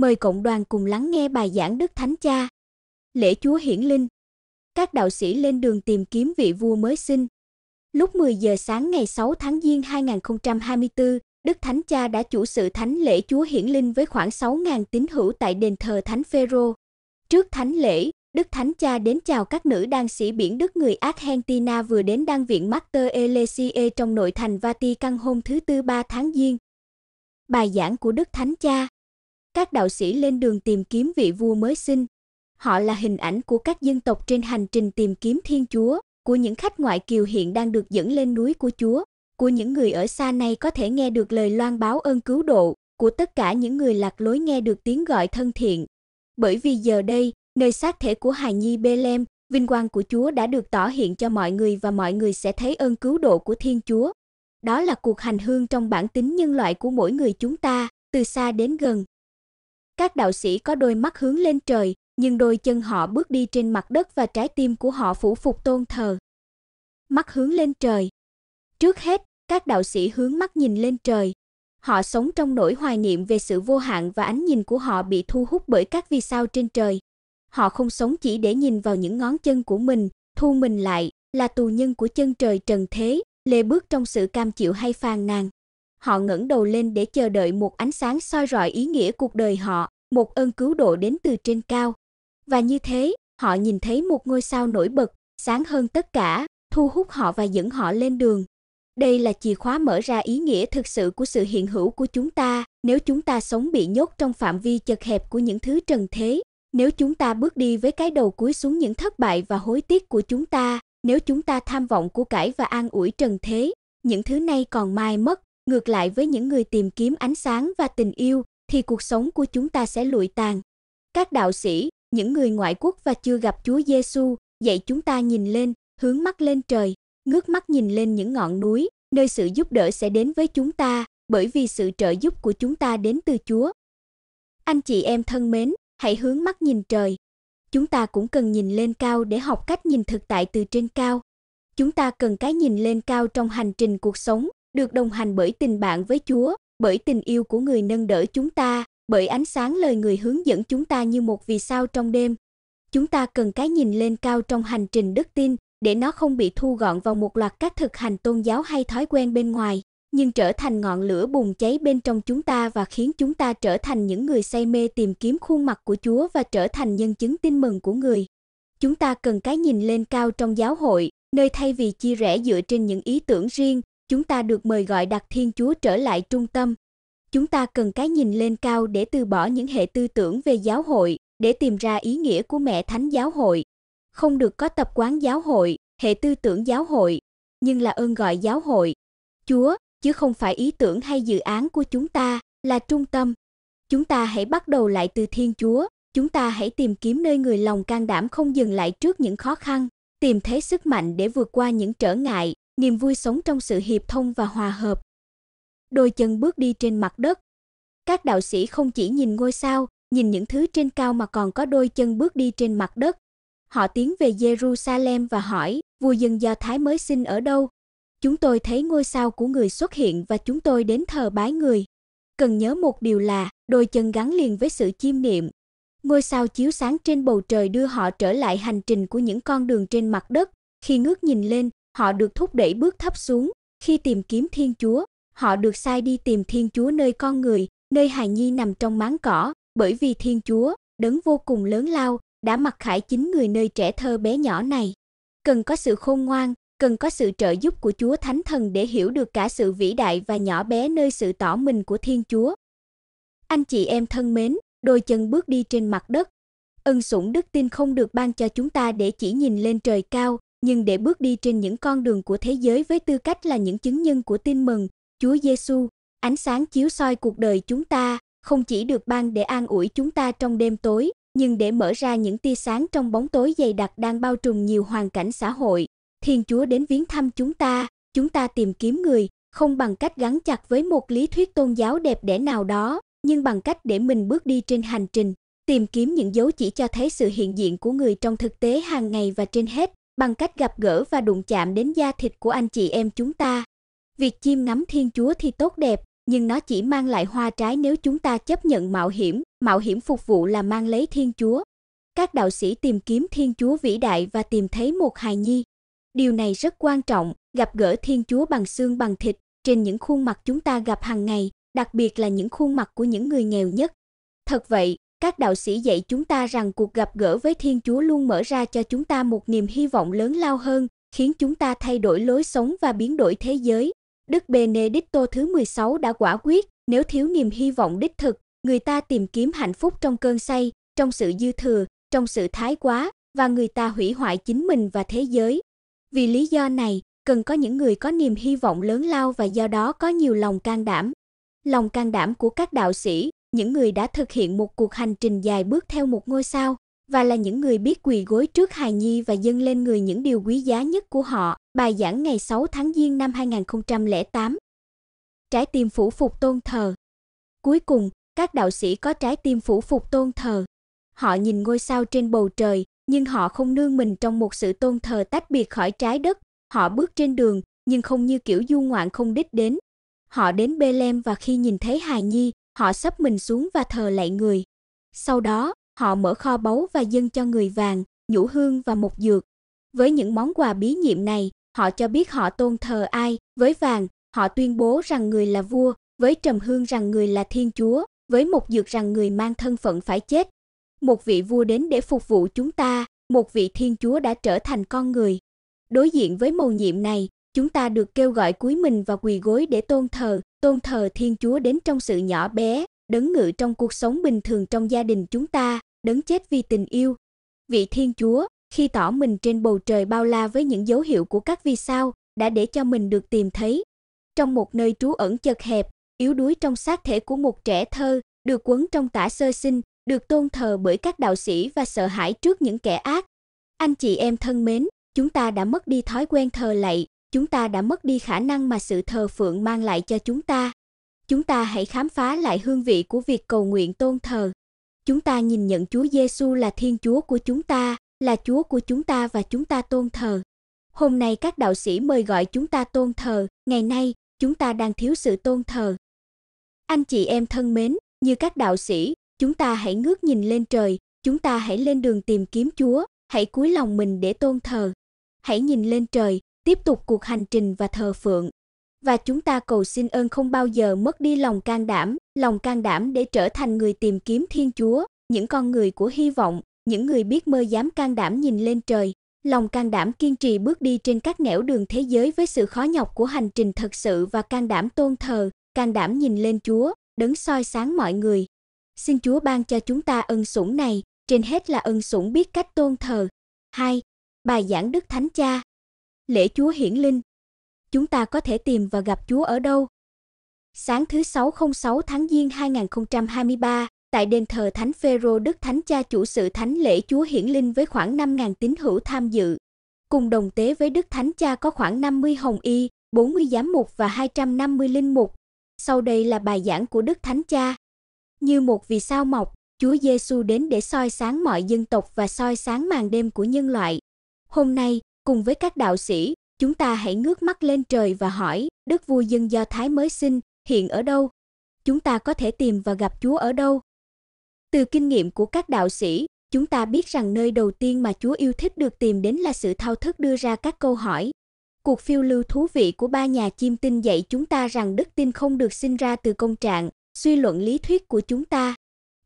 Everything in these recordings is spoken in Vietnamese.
Mời cộng đoàn cùng lắng nghe bài giảng Đức Thánh Cha. Lễ Chúa Hiển Linh. Các đạo sĩ lên đường tìm kiếm vị vua mới sinh. Lúc 10 giờ sáng ngày 6 tháng Giêng 2024, Đức Thánh Cha đã chủ sự thánh lễ Chúa Hiển Linh với khoảng 6.000 tín hữu tại đền thờ Thánh Phêrô. Trước thánh lễ, Đức Thánh Cha đến chào các nữ đan sĩ biển Đức người Argentina vừa đến đăng viện Mater Electie trong nội thành Vatican hôm thứ Tư 3 tháng Giêng. Bài giảng của Đức Thánh Cha các đạo sĩ lên đường tìm kiếm vị vua mới sinh. Họ là hình ảnh của các dân tộc trên hành trình tìm kiếm Thiên Chúa, của những khách ngoại kiều hiện đang được dẫn lên núi của Chúa, của những người ở xa này có thể nghe được lời loan báo ơn cứu độ, của tất cả những người lạc lối nghe được tiếng gọi thân thiện. Bởi vì giờ đây, nơi xác thể của hài nhi Bethlehem, vinh quang của Chúa đã được tỏ hiện cho mọi người và mọi người sẽ thấy ơn cứu độ của Thiên Chúa. Đó là cuộc hành hương trong bản tính nhân loại của mỗi người chúng ta, từ xa đến gần. Các đạo sĩ có đôi mắt hướng lên trời, nhưng đôi chân họ bước đi trên mặt đất và trái tim của họ phủ phục tôn thờ. Mắt hướng lên trời. Trước hết, các đạo sĩ hướng mắt nhìn lên trời. Họ sống trong nỗi hoài niệm về sự vô hạn và ánh nhìn của họ bị thu hút bởi các vì sao trên trời. Họ không sống chỉ để nhìn vào những ngón chân của mình, thu mình lại, là tù nhân của chân trời trần thế, lê bước trong sự cam chịu hay phàn nàn. Họ ngẩng đầu lên để chờ đợi một ánh sáng soi rọi ý nghĩa cuộc đời họ một ơn cứu độ đến từ trên cao. Và như thế, họ nhìn thấy một ngôi sao nổi bật, sáng hơn tất cả, thu hút họ và dẫn họ lên đường. Đây là chìa khóa mở ra ý nghĩa thực sự của sự hiện hữu của chúng ta, nếu chúng ta sống bị nhốt trong phạm vi chật hẹp của những thứ trần thế, nếu chúng ta bước đi với cái đầu cúi xuống những thất bại và hối tiếc của chúng ta, nếu chúng ta tham vọng của cải và an ủi trần thế, những thứ này còn mai mất, ngược lại với những người tìm kiếm ánh sáng và tình yêu, thì cuộc sống của chúng ta sẽ lụi tàn. Các đạo sĩ, những người ngoại quốc và chưa gặp Chúa Giêsu, dạy chúng ta nhìn lên, hướng mắt lên trời, ngước mắt nhìn lên những ngọn núi, nơi sự giúp đỡ sẽ đến với chúng ta, bởi vì sự trợ giúp của chúng ta đến từ Chúa. Anh chị em thân mến, hãy hướng mắt nhìn trời. Chúng ta cũng cần nhìn lên cao để học cách nhìn thực tại từ trên cao. Chúng ta cần cái nhìn lên cao trong hành trình cuộc sống, được đồng hành bởi tình bạn với Chúa, bởi tình yêu của người nâng đỡ chúng ta, bởi ánh sáng lời người hướng dẫn chúng ta như một vì sao trong đêm. Chúng ta cần cái nhìn lên cao trong hành trình đức tin để nó không bị thu gọn vào một loạt các thực hành tôn giáo hay thói quen bên ngoài, nhưng trở thành ngọn lửa bùng cháy bên trong chúng ta và khiến chúng ta trở thành những người say mê tìm kiếm khuôn mặt của Chúa và trở thành nhân chứng tin mừng của người. Chúng ta cần cái nhìn lên cao trong giáo hội, nơi thay vì chia rẽ dựa trên những ý tưởng riêng, chúng ta được mời gọi đặt Thiên Chúa trở lại trung tâm. Chúng ta cần cái nhìn lên cao để từ bỏ những hệ tư tưởng về giáo hội, để tìm ra ý nghĩa của mẹ thánh giáo hội. Không được có tập quán giáo hội, hệ tư tưởng giáo hội, nhưng là ơn gọi giáo hội. Chúa, chứ không phải ý tưởng hay dự án của chúng ta, là trung tâm. Chúng ta hãy bắt đầu lại từ Thiên Chúa, chúng ta hãy tìm kiếm nơi người lòng can đảm không dừng lại trước những khó khăn, tìm thấy sức mạnh để vượt qua những trở ngại, niềm vui sống trong sự hiệp thông và hòa hợp. Đôi chân bước đi trên mặt đất. Các đạo sĩ không chỉ nhìn ngôi sao, nhìn những thứ trên cao mà còn có đôi chân bước đi trên mặt đất. Họ tiến về Jerusalem và hỏi, vua dân Do Thái mới sinh ở đâu? Chúng tôi thấy ngôi sao của người xuất hiện và chúng tôi đến thờ bái người. Cần nhớ một điều là, đôi chân gắn liền với sự chiêm niệm. Ngôi sao chiếu sáng trên bầu trời đưa họ trở lại hành trình của những con đường trên mặt đất. Khi ngước nhìn lên, họ được thúc đẩy bước thấp xuống, khi tìm kiếm Thiên Chúa, họ được sai đi tìm Thiên Chúa nơi con người, nơi hài nhi nằm trong máng cỏ, bởi vì Thiên Chúa, đấng vô cùng lớn lao, đã mặc khải chính người nơi trẻ thơ bé nhỏ này. Cần có sự khôn ngoan, cần có sự trợ giúp của Chúa Thánh Thần để hiểu được cả sự vĩ đại và nhỏ bé nơi sự tỏ mình của Thiên Chúa. Anh chị em thân mến, đôi chân bước đi trên mặt đất. Ân sủng đức tin không được ban cho chúng ta để chỉ nhìn lên trời cao, nhưng để bước đi trên những con đường của thế giới với tư cách là những chứng nhân của tin mừng Chúa Giêsu, ánh sáng chiếu soi cuộc đời chúng ta, không chỉ được ban để an ủi chúng ta trong đêm tối, nhưng để mở ra những tia sáng trong bóng tối dày đặc đang bao trùm nhiều hoàn cảnh xã hội. Thiên Chúa đến viếng thăm chúng ta, chúng ta tìm kiếm người không bằng cách gắn chặt với một lý thuyết tôn giáo đẹp đẽ nào đó, nhưng bằng cách để mình bước đi trên hành trình, tìm kiếm những dấu chỉ cho thấy sự hiện diện của người trong thực tế hàng ngày và trên hết, bằng cách gặp gỡ và đụng chạm đến da thịt của anh chị em chúng ta. Việc chiêm ngắm Thiên Chúa thì tốt đẹp, nhưng nó chỉ mang lại hoa trái nếu chúng ta chấp nhận mạo hiểm, mạo hiểm phục vụ là mang lấy Thiên Chúa. Các đạo sĩ tìm kiếm Thiên Chúa vĩ đại và tìm thấy một hài nhi. Điều này rất quan trọng, gặp gỡ Thiên Chúa bằng xương bằng thịt, trên những khuôn mặt chúng ta gặp hàng ngày, đặc biệt là những khuôn mặt của những người nghèo nhất. Thật vậy, các đạo sĩ dạy chúng ta rằng cuộc gặp gỡ với Thiên Chúa luôn mở ra cho chúng ta một niềm hy vọng lớn lao hơn, khiến chúng ta thay đổi lối sống và biến đổi thế giới. Đức Benedicto thứ 16 đã quả quyết, nếu thiếu niềm hy vọng đích thực, người ta tìm kiếm hạnh phúc trong cơn say, trong sự dư thừa, trong sự thái quá và người ta hủy hoại chính mình và thế giới. Vì lý do này, cần có những người có niềm hy vọng lớn lao và do đó có nhiều lòng can đảm. Lòng can đảm của các đạo sĩ, những người đã thực hiện một cuộc hành trình dài bước theo một ngôi sao và là những người biết quỳ gối trước hài nhi và dâng lên người những điều quý giá nhất của họ. Bài giảng ngày 6 tháng Giêng năm 2008. Trái tim phủ phục tôn thờ. Cuối cùng, các đạo sĩ có trái tim phủ phục tôn thờ. Họ nhìn ngôi sao trên bầu trời, nhưng họ không nương mình trong một sự tôn thờ tách biệt khỏi trái đất. Họ bước trên đường, nhưng không như kiểu du ngoạn không đích đến. Họ đến Bethlehem và khi nhìn thấy hài nhi, họ sắp mình xuống và thờ lạy người. Sau đó, họ mở kho báu và dâng cho người vàng, nhũ hương và một dược. Với những món quà bí nhiệm này, họ cho biết họ tôn thờ ai, với vàng, họ tuyên bố rằng người là vua, với trầm hương rằng người là thiên chúa, với một dược rằng người mang thân phận phải chết. Một vị vua đến để phục vụ chúng ta, một vị thiên chúa đã trở thành con người. Đối diện với mầu nhiệm này, chúng ta được kêu gọi cúi mình và quỳ gối để tôn thờ, tôn thờ Thiên Chúa đến trong sự nhỏ bé, đấng ngự trong cuộc sống bình thường trong gia đình chúng ta, đấng chết vì tình yêu. Vị Thiên Chúa, khi tỏ mình trên bầu trời bao la với những dấu hiệu của các vì sao, đã để cho mình được tìm thấy. Trong một nơi trú ẩn chật hẹp, yếu đuối trong xác thể của một trẻ thơ, được quấn trong tả sơ sinh, được tôn thờ bởi các đạo sĩ và sợ hãi trước những kẻ ác. Anh chị em thân mến, chúng ta đã mất đi thói quen thờ lạy, chúng ta đã mất đi khả năng mà sự thờ phượng mang lại cho chúng ta. Chúng ta hãy khám phá lại hương vị của việc cầu nguyện tôn thờ. Chúng ta nhìn nhận Chúa Giêsu là Thiên Chúa của chúng ta, là Chúa của chúng ta và chúng ta tôn thờ. Hôm nay các đạo sĩ mời gọi chúng ta tôn thờ, ngày nay chúng ta đang thiếu sự tôn thờ. Anh chị em thân mến, như các đạo sĩ, chúng ta hãy ngước nhìn lên trời, chúng ta hãy lên đường tìm kiếm Chúa, hãy cúi lòng mình để tôn thờ. Hãy nhìn lên trời, tiếp tục cuộc hành trình và thờ phượng. Và chúng ta cầu xin ơn không bao giờ mất đi lòng can đảm, lòng can đảm để trở thành người tìm kiếm Thiên Chúa, những con người của hy vọng, những người biết mơ dám can đảm nhìn lên trời, lòng can đảm kiên trì bước đi trên các nẻo đường thế giới với sự khó nhọc của hành trình thật sự và can đảm tôn thờ, can đảm nhìn lên Chúa, đấng soi sáng mọi người. Xin Chúa ban cho chúng ta ân sủng này, trên hết là ân sủng biết cách tôn thờ. hai Bài giảng Đức Thánh Cha lễ Chúa hiển linh. Chúng ta có thể tìm và gặp Chúa ở đâu? Sáng thứ 6 06 tháng Giêng 2023, tại đền thờ Thánh Phêrô Đức Thánh Cha chủ sự Thánh lễ Chúa hiển linh với khoảng 5.000 tín hữu tham dự. Cùng đồng tế với Đức Thánh Cha có khoảng 50 hồng y, 40 giám mục và 250 linh mục. Sau đây là bài giảng của Đức Thánh Cha. Như một vì sao mọc, Chúa Giêsu đến để soi sáng mọi dân tộc và soi sáng màn đêm của nhân loại. Hôm nay, Cùng với các đạo sĩ, chúng ta hãy ngước mắt lên trời và hỏi, Đức vua dân Do Thái mới sinh, hiện ở đâu? Chúng ta có thể tìm và gặp Chúa ở đâu? Từ kinh nghiệm của các đạo sĩ, chúng ta biết rằng nơi đầu tiên mà Chúa yêu thích được tìm đến là sự thao thức đưa ra các câu hỏi. Cuộc phiêu lưu thú vị của ba nhà chim tinh dạy chúng ta rằng đức tin không được sinh ra từ công trạng, suy luận lý thuyết của chúng ta.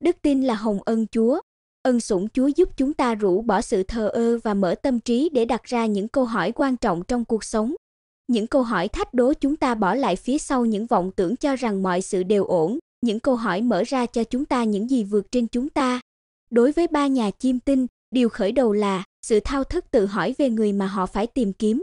Đức tin là hồng ân Chúa, ân sủng Chúa giúp chúng ta rũ bỏ sự thờ ơ và mở tâm trí để đặt ra những câu hỏi quan trọng trong cuộc sống. Những câu hỏi thách đố chúng ta bỏ lại phía sau những vọng tưởng cho rằng mọi sự đều ổn, những câu hỏi mở ra cho chúng ta những gì vượt trên chúng ta. Đối với ba nhà chiêm tinh, điều khởi đầu là sự thao thức tự hỏi về người mà họ phải tìm kiếm.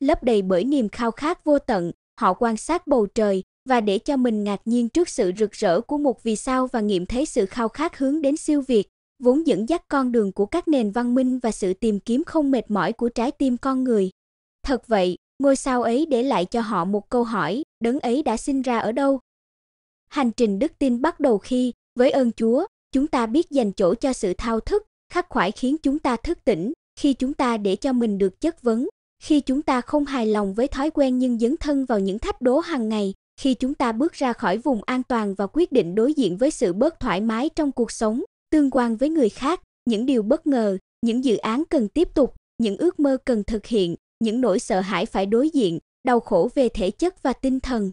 Lấp đầy bởi niềm khao khát vô tận, họ quan sát bầu trời và để cho mình ngạc nhiên trước sự rực rỡ của một vì sao và nghiệm thấy sự khao khát hướng đến siêu việt vốn dẫn dắt con đường của các nền văn minh và sự tìm kiếm không mệt mỏi của trái tim con người. Thật vậy, ngôi sao ấy để lại cho họ một câu hỏi, đấng ấy đã sinh ra ở đâu? Hành trình đức tin bắt đầu khi, với ơn Chúa, chúng ta biết dành chỗ cho sự thao thức, khắc khoải khiến chúng ta thức tỉnh, khi chúng ta để cho mình được chất vấn, khi chúng ta không hài lòng với thói quen nhưng dấn thân vào những thách đố hàng ngày, khi chúng ta bước ra khỏi vùng an toàn và quyết định đối diện với sự bớt thoải mái trong cuộc sống, tương quan với người khác, những điều bất ngờ, những dự án cần tiếp tục, những ước mơ cần thực hiện, những nỗi sợ hãi phải đối diện, đau khổ về thể chất và tinh thần.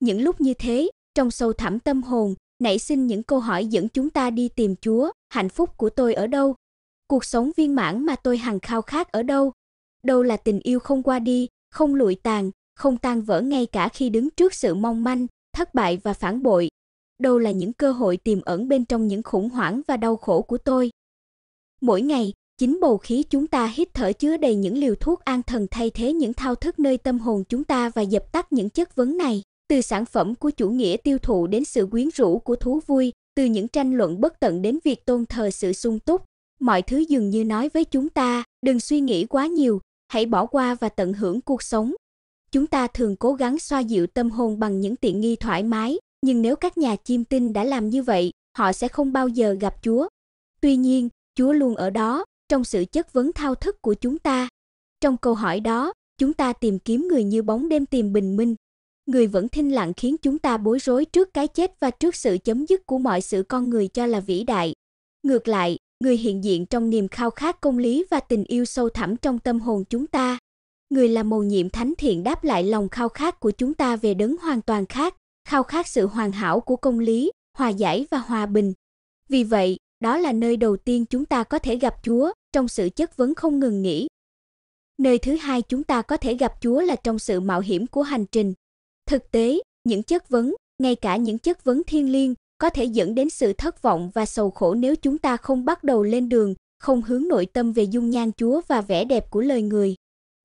Những lúc như thế, trong sâu thẳm tâm hồn, nảy sinh những câu hỏi dẫn chúng ta đi tìm Chúa, hạnh phúc của tôi ở đâu? Cuộc sống viên mãn mà tôi hằng khao khát ở đâu? Đâu là tình yêu không qua đi, không lụi tàn, không tan vỡ ngay cả khi đứng trước sự mong manh, thất bại và phản bội? đâu là những cơ hội tiềm ẩn bên trong những khủng hoảng và đau khổ của tôi. Mỗi ngày, chính bầu khí chúng ta hít thở chứa đầy những liều thuốc an thần thay thế những thao thức nơi tâm hồn chúng ta và dập tắt những chất vấn này, từ sản phẩm của chủ nghĩa tiêu thụ đến sự quyến rũ của thú vui, từ những tranh luận bất tận đến việc tôn thờ sự sung túc, mọi thứ dường như nói với chúng ta, đừng suy nghĩ quá nhiều, hãy bỏ qua và tận hưởng cuộc sống. Chúng ta thường cố gắng xoa dịu tâm hồn bằng những tiện nghi thoải mái, nhưng nếu các nhà chiêm tinh đã làm như vậy, họ sẽ không bao giờ gặp Chúa. Tuy nhiên, Chúa luôn ở đó, trong sự chất vấn thao thức của chúng ta. Trong câu hỏi đó, chúng ta tìm kiếm người như bóng đêm tìm bình minh. Người vẫn thinh lặng khiến chúng ta bối rối trước cái chết và trước sự chấm dứt của mọi sự con người cho là vĩ đại. Ngược lại, người hiện diện trong niềm khao khát công lý và tình yêu sâu thẳm trong tâm hồn chúng ta. Người là mầu nhiệm thánh thiện đáp lại lòng khao khát của chúng ta về đấng hoàn toàn khác khao khát sự hoàn hảo của công lý, hòa giải và hòa bình. Vì vậy, đó là nơi đầu tiên chúng ta có thể gặp Chúa trong sự chất vấn không ngừng nghỉ. Nơi thứ hai chúng ta có thể gặp Chúa là trong sự mạo hiểm của hành trình. Thực tế, những chất vấn, ngay cả những chất vấn thiên liêng, có thể dẫn đến sự thất vọng và sầu khổ nếu chúng ta không bắt đầu lên đường, không hướng nội tâm về dung nhan Chúa và vẻ đẹp của lời người.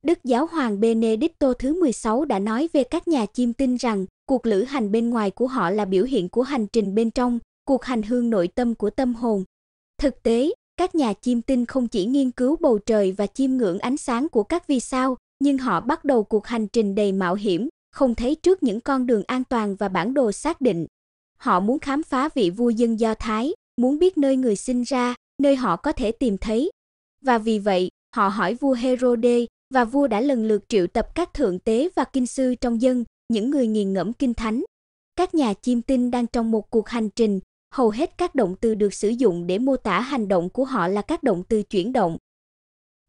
Đức Giáo hoàng Benedicto thứ 16 đã nói về các nhà chiêm tinh rằng cuộc lữ hành bên ngoài của họ là biểu hiện của hành trình bên trong, cuộc hành hương nội tâm của tâm hồn. Thực tế, các nhà chiêm tinh không chỉ nghiên cứu bầu trời và chiêm ngưỡng ánh sáng của các vì sao, nhưng họ bắt đầu cuộc hành trình đầy mạo hiểm, không thấy trước những con đường an toàn và bản đồ xác định. Họ muốn khám phá vị vua dân Do Thái, muốn biết nơi người sinh ra, nơi họ có thể tìm thấy. Và vì vậy, họ hỏi vua Herode và vua đã lần lượt triệu tập các thượng tế và kinh sư trong dân, những người nghiền ngẫm kinh thánh. Các nhà chiêm tinh đang trong một cuộc hành trình, hầu hết các động từ được sử dụng để mô tả hành động của họ là các động từ chuyển động.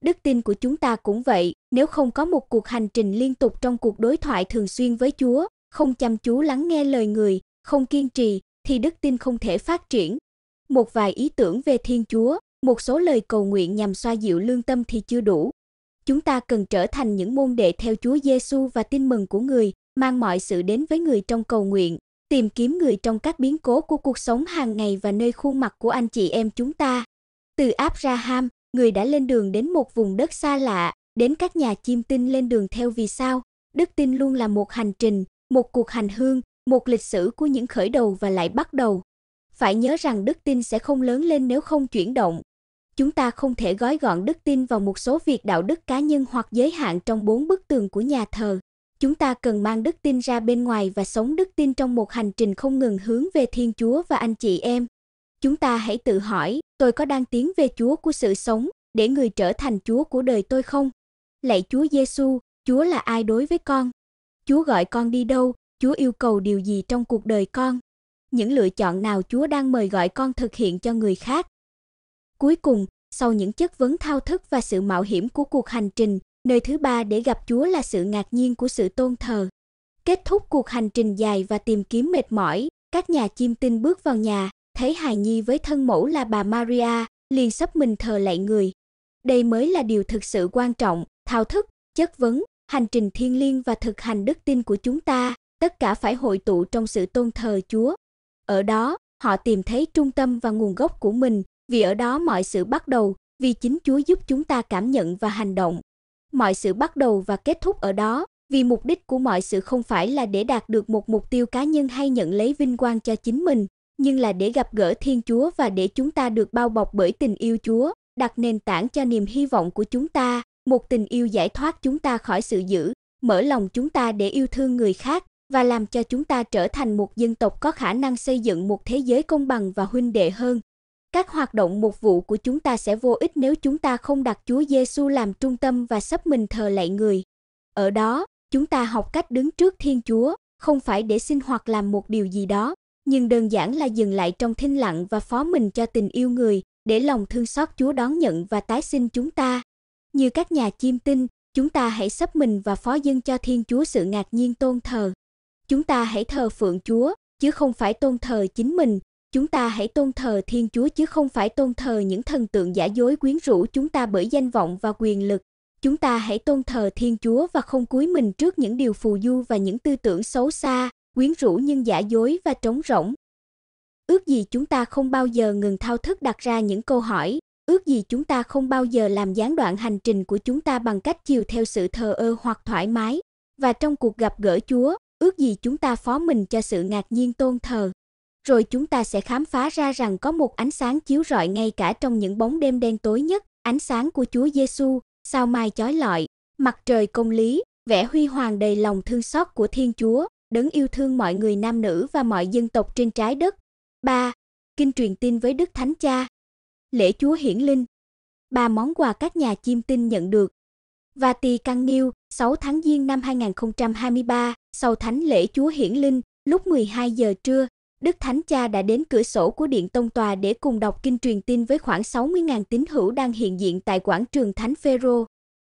Đức tin của chúng ta cũng vậy, nếu không có một cuộc hành trình liên tục trong cuộc đối thoại thường xuyên với Chúa, không chăm chú lắng nghe lời người, không kiên trì thì đức tin không thể phát triển. Một vài ý tưởng về Thiên Chúa, một số lời cầu nguyện nhằm xoa dịu lương tâm thì chưa đủ. Chúng ta cần trở thành những môn đệ theo Chúa Giêsu và tin mừng của người, mang mọi sự đến với người trong cầu nguyện, tìm kiếm người trong các biến cố của cuộc sống hàng ngày và nơi khuôn mặt của anh chị em chúng ta. Từ Abraham, người đã lên đường đến một vùng đất xa lạ, đến các nhà chim tinh lên đường theo vì sao, đức tin luôn là một hành trình, một cuộc hành hương, một lịch sử của những khởi đầu và lại bắt đầu. Phải nhớ rằng đức tin sẽ không lớn lên nếu không chuyển động. Chúng ta không thể gói gọn đức tin vào một số việc đạo đức cá nhân hoặc giới hạn trong bốn bức tường của nhà thờ. Chúng ta cần mang đức tin ra bên ngoài và sống đức tin trong một hành trình không ngừng hướng về Thiên Chúa và anh chị em. Chúng ta hãy tự hỏi, tôi có đang tiến về Chúa của sự sống để người trở thành Chúa của đời tôi không? Lạy Chúa Giêsu, Chúa là ai đối với con? Chúa gọi con đi đâu? Chúa yêu cầu điều gì trong cuộc đời con? Những lựa chọn nào Chúa đang mời gọi con thực hiện cho người khác? Cuối cùng, sau những chất vấn thao thức và sự mạo hiểm của cuộc hành trình, Nơi thứ ba để gặp Chúa là sự ngạc nhiên của sự tôn thờ. Kết thúc cuộc hành trình dài và tìm kiếm mệt mỏi, các nhà chiêm tinh bước vào nhà, thấy hài nhi với thân mẫu là bà Maria, liền sắp mình thờ lạy người. Đây mới là điều thực sự quan trọng, thao thức, chất vấn, hành trình thiêng liêng và thực hành đức tin của chúng ta, tất cả phải hội tụ trong sự tôn thờ Chúa. Ở đó, họ tìm thấy trung tâm và nguồn gốc của mình, vì ở đó mọi sự bắt đầu, vì chính Chúa giúp chúng ta cảm nhận và hành động mọi sự bắt đầu và kết thúc ở đó, vì mục đích của mọi sự không phải là để đạt được một mục tiêu cá nhân hay nhận lấy vinh quang cho chính mình, nhưng là để gặp gỡ Thiên Chúa và để chúng ta được bao bọc bởi tình yêu Chúa, đặt nền tảng cho niềm hy vọng của chúng ta, một tình yêu giải thoát chúng ta khỏi sự dữ, mở lòng chúng ta để yêu thương người khác và làm cho chúng ta trở thành một dân tộc có khả năng xây dựng một thế giới công bằng và huynh đệ hơn. Các hoạt động mục vụ của chúng ta sẽ vô ích nếu chúng ta không đặt Chúa Giêsu làm trung tâm và sắp mình thờ lạy người. Ở đó, chúng ta học cách đứng trước Thiên Chúa, không phải để xin hoặc làm một điều gì đó, nhưng đơn giản là dừng lại trong thinh lặng và phó mình cho tình yêu người, để lòng thương xót Chúa đón nhận và tái sinh chúng ta. Như các nhà chiêm tinh, chúng ta hãy sắp mình và phó dâng cho Thiên Chúa sự ngạc nhiên tôn thờ. Chúng ta hãy thờ phượng Chúa, chứ không phải tôn thờ chính mình, chúng ta hãy tôn thờ Thiên Chúa chứ không phải tôn thờ những thần tượng giả dối quyến rũ chúng ta bởi danh vọng và quyền lực. Chúng ta hãy tôn thờ Thiên Chúa và không cúi mình trước những điều phù du và những tư tưởng xấu xa, quyến rũ nhưng giả dối và trống rỗng. Ước gì chúng ta không bao giờ ngừng thao thức đặt ra những câu hỏi, ước gì chúng ta không bao giờ làm gián đoạn hành trình của chúng ta bằng cách chiều theo sự thờ ơ hoặc thoải mái. Và trong cuộc gặp gỡ Chúa, ước gì chúng ta phó mình cho sự ngạc nhiên tôn thờ rồi chúng ta sẽ khám phá ra rằng có một ánh sáng chiếu rọi ngay cả trong những bóng đêm đen tối nhất, ánh sáng của Chúa Giêsu, sao mai chói lọi, mặt trời công lý, vẻ huy hoàng đầy lòng thương xót của Thiên Chúa, đấng yêu thương mọi người nam nữ và mọi dân tộc trên trái đất. 3. Kinh truyền tin với Đức Thánh Cha. Lễ Chúa hiển linh. Ba món quà các nhà chiêm tinh nhận được. và Vatican niu, 6 tháng Giêng năm 2023, sau thánh lễ Chúa hiển linh, lúc 12 giờ trưa, Đức Thánh Cha đã đến cửa sổ của Điện Tông Tòa để cùng đọc kinh truyền tin với khoảng 60.000 tín hữu đang hiện diện tại quảng trường Thánh Phêrô.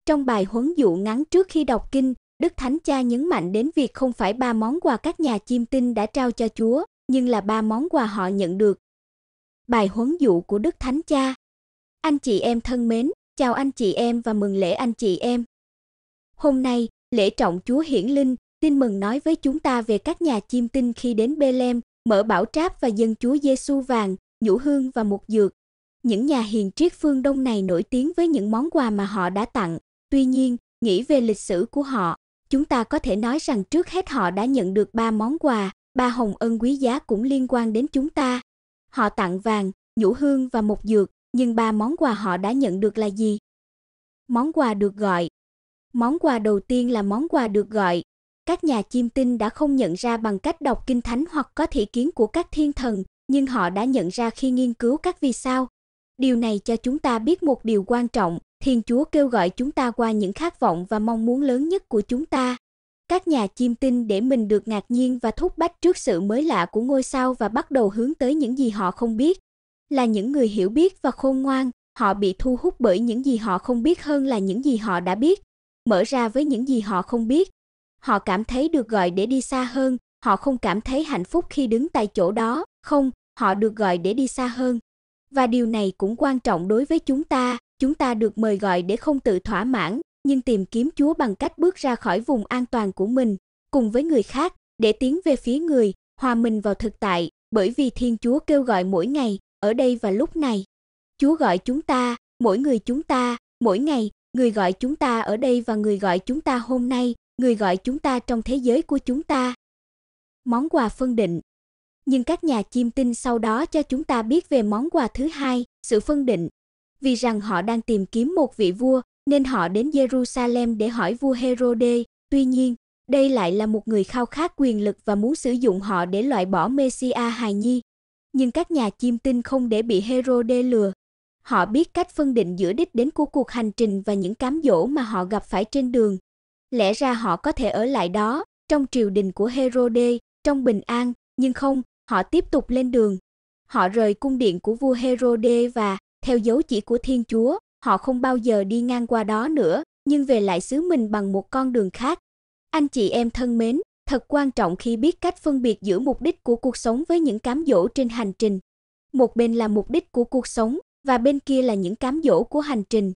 Trong bài huấn dụ ngắn trước khi đọc kinh, Đức Thánh Cha nhấn mạnh đến việc không phải ba món quà các nhà chiêm tinh đã trao cho Chúa, nhưng là ba món quà họ nhận được. Bài huấn dụ của Đức Thánh Cha Anh chị em thân mến, chào anh chị em và mừng lễ anh chị em. Hôm nay, lễ trọng Chúa Hiển Linh, tin mừng nói với chúng ta về các nhà chiêm tinh khi đến Bethlehem, mở bảo tráp và dân chúa Giêsu vàng, nhũ hương và một dược. Những nhà hiền triết phương Đông này nổi tiếng với những món quà mà họ đã tặng. Tuy nhiên, nghĩ về lịch sử của họ, chúng ta có thể nói rằng trước hết họ đã nhận được ba món quà, ba hồng ân quý giá cũng liên quan đến chúng ta. Họ tặng vàng, nhũ hương và một dược, nhưng ba món quà họ đã nhận được là gì? Món quà được gọi Món quà đầu tiên là món quà được gọi các nhà chiêm tinh đã không nhận ra bằng cách đọc kinh thánh hoặc có thị kiến của các thiên thần, nhưng họ đã nhận ra khi nghiên cứu các vì sao. Điều này cho chúng ta biết một điều quan trọng, Thiên Chúa kêu gọi chúng ta qua những khát vọng và mong muốn lớn nhất của chúng ta. Các nhà chiêm tinh để mình được ngạc nhiên và thúc bách trước sự mới lạ của ngôi sao và bắt đầu hướng tới những gì họ không biết. Là những người hiểu biết và khôn ngoan, họ bị thu hút bởi những gì họ không biết hơn là những gì họ đã biết. Mở ra với những gì họ không biết, họ cảm thấy được gọi để đi xa hơn, họ không cảm thấy hạnh phúc khi đứng tại chỗ đó, không, họ được gọi để đi xa hơn. Và điều này cũng quan trọng đối với chúng ta, chúng ta được mời gọi để không tự thỏa mãn, nhưng tìm kiếm Chúa bằng cách bước ra khỏi vùng an toàn của mình, cùng với người khác, để tiến về phía người, hòa mình vào thực tại, bởi vì Thiên Chúa kêu gọi mỗi ngày, ở đây và lúc này. Chúa gọi chúng ta, mỗi người chúng ta, mỗi ngày, người gọi chúng ta ở đây và người gọi chúng ta hôm nay, người gọi chúng ta trong thế giới của chúng ta. Món quà phân định. Nhưng các nhà chiêm tinh sau đó cho chúng ta biết về món quà thứ hai, sự phân định. Vì rằng họ đang tìm kiếm một vị vua, nên họ đến Jerusalem để hỏi vua Herode, tuy nhiên, đây lại là một người khao khát quyền lực và muốn sử dụng họ để loại bỏ Messiah hài nhi. Nhưng các nhà chiêm tinh không để bị Herode lừa. Họ biết cách phân định giữa đích đến của cuộc hành trình và những cám dỗ mà họ gặp phải trên đường lẽ ra họ có thể ở lại đó, trong triều đình của Herode, trong bình an, nhưng không, họ tiếp tục lên đường. Họ rời cung điện của vua Herode và theo dấu chỉ của Thiên Chúa, họ không bao giờ đi ngang qua đó nữa, nhưng về lại xứ mình bằng một con đường khác. Anh chị em thân mến, thật quan trọng khi biết cách phân biệt giữa mục đích của cuộc sống với những cám dỗ trên hành trình. Một bên là mục đích của cuộc sống và bên kia là những cám dỗ của hành trình.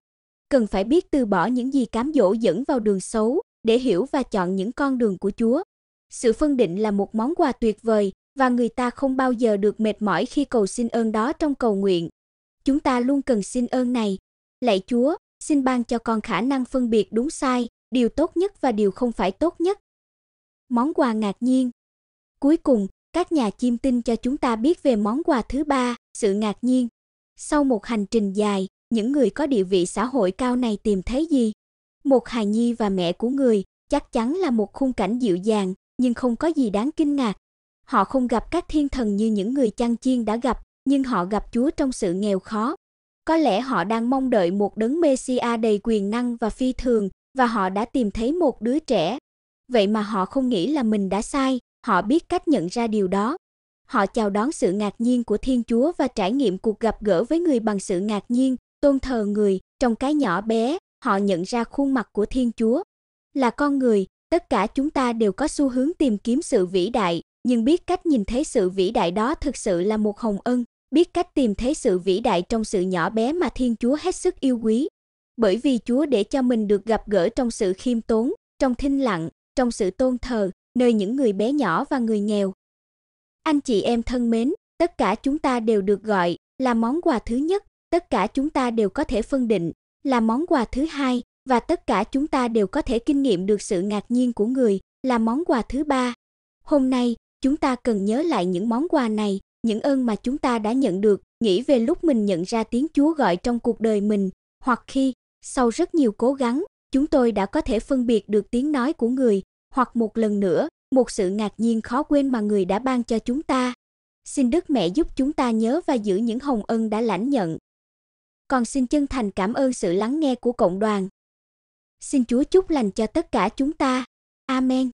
Cần phải biết từ bỏ những gì cám dỗ dẫn vào đường xấu để hiểu và chọn những con đường của Chúa. Sự phân định là một món quà tuyệt vời và người ta không bao giờ được mệt mỏi khi cầu xin ơn đó trong cầu nguyện. Chúng ta luôn cần xin ơn này. Lạy Chúa, xin ban cho con khả năng phân biệt đúng sai, điều tốt nhất và điều không phải tốt nhất. Món quà ngạc nhiên. Cuối cùng, các nhà chiêm tinh cho chúng ta biết về món quà thứ ba, sự ngạc nhiên. Sau một hành trình dài, những người có địa vị xã hội cao này tìm thấy gì? Một hài nhi và mẹ của người chắc chắn là một khung cảnh dịu dàng, nhưng không có gì đáng kinh ngạc. Họ không gặp các thiên thần như những người chăn chiên đã gặp, nhưng họ gặp Chúa trong sự nghèo khó. Có lẽ họ đang mong đợi một đấng Messia đầy quyền năng và phi thường và họ đã tìm thấy một đứa trẻ. Vậy mà họ không nghĩ là mình đã sai, họ biết cách nhận ra điều đó. Họ chào đón sự ngạc nhiên của Thiên Chúa và trải nghiệm cuộc gặp gỡ với người bằng sự ngạc nhiên, tôn thờ người trong cái nhỏ bé họ nhận ra khuôn mặt của Thiên Chúa. Là con người, tất cả chúng ta đều có xu hướng tìm kiếm sự vĩ đại, nhưng biết cách nhìn thấy sự vĩ đại đó thực sự là một hồng ân, biết cách tìm thấy sự vĩ đại trong sự nhỏ bé mà Thiên Chúa hết sức yêu quý. Bởi vì Chúa để cho mình được gặp gỡ trong sự khiêm tốn, trong thinh lặng, trong sự tôn thờ, nơi những người bé nhỏ và người nghèo. Anh chị em thân mến, tất cả chúng ta đều được gọi là món quà thứ nhất, tất cả chúng ta đều có thể phân định là món quà thứ hai và tất cả chúng ta đều có thể kinh nghiệm được sự ngạc nhiên của người là món quà thứ ba. Hôm nay, chúng ta cần nhớ lại những món quà này, những ơn mà chúng ta đã nhận được, nghĩ về lúc mình nhận ra tiếng Chúa gọi trong cuộc đời mình, hoặc khi, sau rất nhiều cố gắng, chúng tôi đã có thể phân biệt được tiếng nói của người, hoặc một lần nữa, một sự ngạc nhiên khó quên mà người đã ban cho chúng ta. Xin Đức Mẹ giúp chúng ta nhớ và giữ những hồng ân đã lãnh nhận, còn xin chân thành cảm ơn sự lắng nghe của cộng đoàn. Xin Chúa chúc lành cho tất cả chúng ta. Amen.